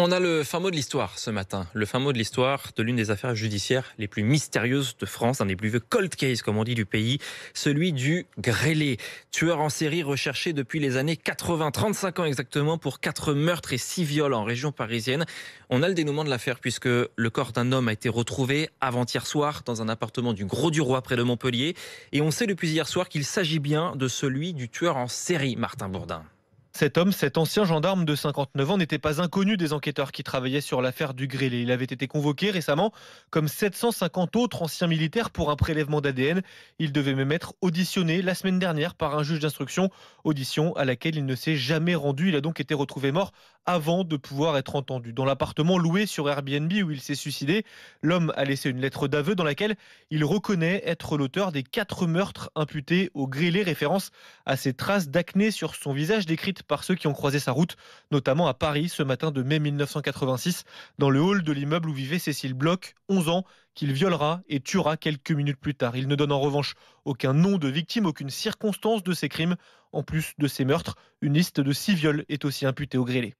On a le fin mot de l'histoire ce matin. Le fin mot de l'histoire de l'une des affaires judiciaires les plus mystérieuses de France, un des plus vieux cold case, comme on dit, du pays, celui du Grêlé. Tueur en série recherché depuis les années 80, 35 ans exactement, pour quatre meurtres et six viols en région parisienne. On a le dénouement de l'affaire puisque le corps d'un homme a été retrouvé avant-hier soir dans un appartement du Gros du Roi près de Montpellier. Et on sait depuis hier soir qu'il s'agit bien de celui du tueur en série, Martin Bourdin. Cet homme, cet ancien gendarme de 59 ans, n'était pas inconnu des enquêteurs qui travaillaient sur l'affaire du grêlé. Il avait été convoqué récemment, comme 750 autres anciens militaires, pour un prélèvement d'ADN. Il devait même être auditionné la semaine dernière par un juge d'instruction, audition à laquelle il ne s'est jamais rendu. Il a donc été retrouvé mort avant de pouvoir être entendu. Dans l'appartement loué sur Airbnb où il s'est suicidé, l'homme a laissé une lettre d'aveu dans laquelle il reconnaît être l'auteur des quatre meurtres imputés au grillé. référence à ses traces d'acné sur son visage décrites par ceux qui ont croisé sa route, notamment à Paris ce matin de mai 1986, dans le hall de l'immeuble où vivait Cécile Bloch, 11 ans, qu'il violera et tuera quelques minutes plus tard. Il ne donne en revanche aucun nom de victime, aucune circonstance de ses crimes. En plus de ses meurtres, une liste de six viols est aussi imputée au grélet